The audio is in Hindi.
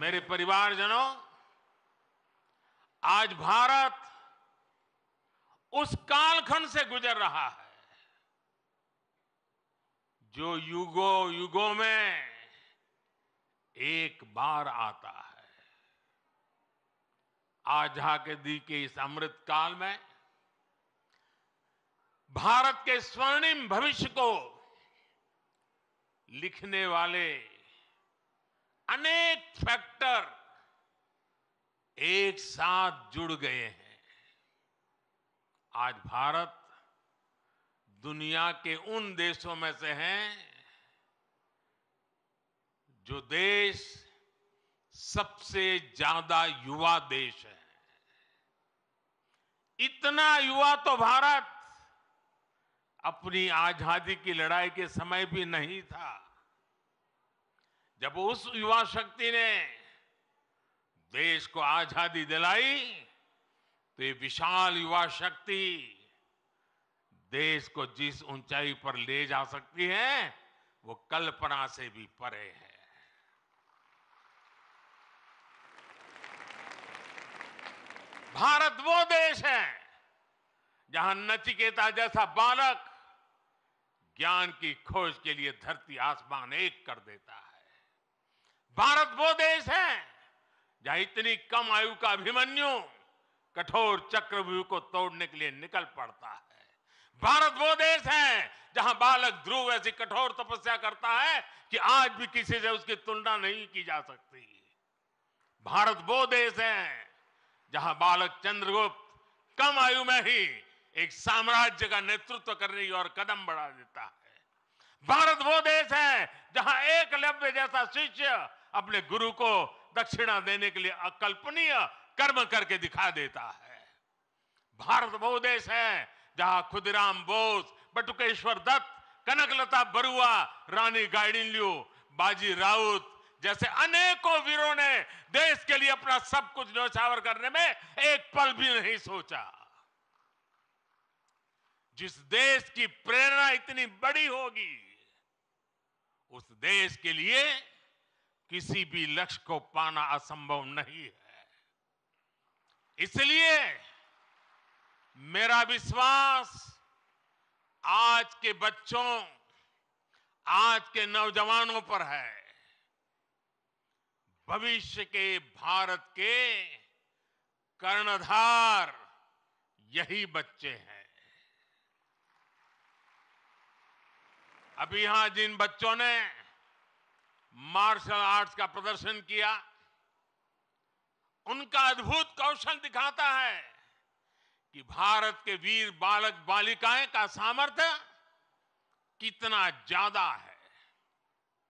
मेरे परिवारजनों आज भारत उस कालखंड से गुजर रहा है जो युगों युगों में एक बार आता है दी के इस अमृत काल में भारत के स्वर्णिम भविष्य को लिखने वाले अनेक फैक्टर एक साथ जुड़ गए हैं आज भारत दुनिया के उन देशों में से हैं जो देश सबसे ज्यादा युवा देश है इतना युवा तो भारत अपनी आजादी की लड़ाई के समय भी नहीं था जब उस युवा शक्ति ने देश को आजादी दिलाई तो ये विशाल युवा शक्ति देश को जिस ऊंचाई पर ले जा सकती है वो कल्पना से भी परे है भारत वो देश है जहां नचिकेता जैसा बालक ज्ञान की खोज के लिए धरती आसमान एक कर देता है भारत वो देश है जहां इतनी कम आयु का अभिमन्यु कठोर चक्रव्यूह को तोड़ने के लिए निकल पड़ता है भारत वो देश है जहां बालक ध्रुव ऐसी कठोर तपस्या करता है कि आज भी किसी से उसकी तुलना नहीं की जा सकती भारत वो देश है जहां बालक चंद्रगुप्त कम आयु में ही एक साम्राज्य का नेतृत्व करने की ओर कदम बढ़ा देता है भारत वो देश है जहां लव्य जैसा शिष्य अपने गुरु को दक्षिणा देने के लिए अकल्पनीय कर्म करके दिखा देता है भारत वो देश है जहां खुदराम बोस बटुकेश्वर दत्त कनकलता बरुआ रानी गाइडिलियो बाजी राउत जैसे अनेकों वीरों ने देश के लिए अपना सब कुछ नौछावर करने में एक पल भी नहीं सोचा जिस देश की प्रेरणा इतनी बड़ी होगी उस देश के लिए किसी भी लक्ष्य को पाना असंभव नहीं है इसलिए मेरा विश्वास आज के बच्चों आज के नौजवानों पर है भविष्य के भारत के कर्णधार यही बच्चे हैं अभी यहां जिन बच्चों ने मार्शल आर्ट्स का प्रदर्शन किया उनका अद्भुत कौशल दिखाता है कि भारत के वीर बालक बालिकाएं का सामर्थ्य कितना ज्यादा है